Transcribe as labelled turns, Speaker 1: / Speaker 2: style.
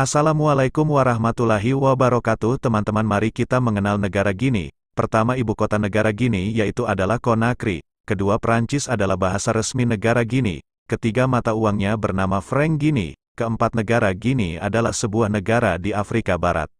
Speaker 1: Assalamualaikum warahmatullahi wabarakatuh teman-teman mari kita mengenal negara Gini. Pertama ibu kota negara Gini yaitu adalah Conakry. Kedua Prancis adalah bahasa resmi negara Gini. Ketiga mata uangnya bernama franc Gini. Keempat negara Gini adalah sebuah negara di Afrika Barat.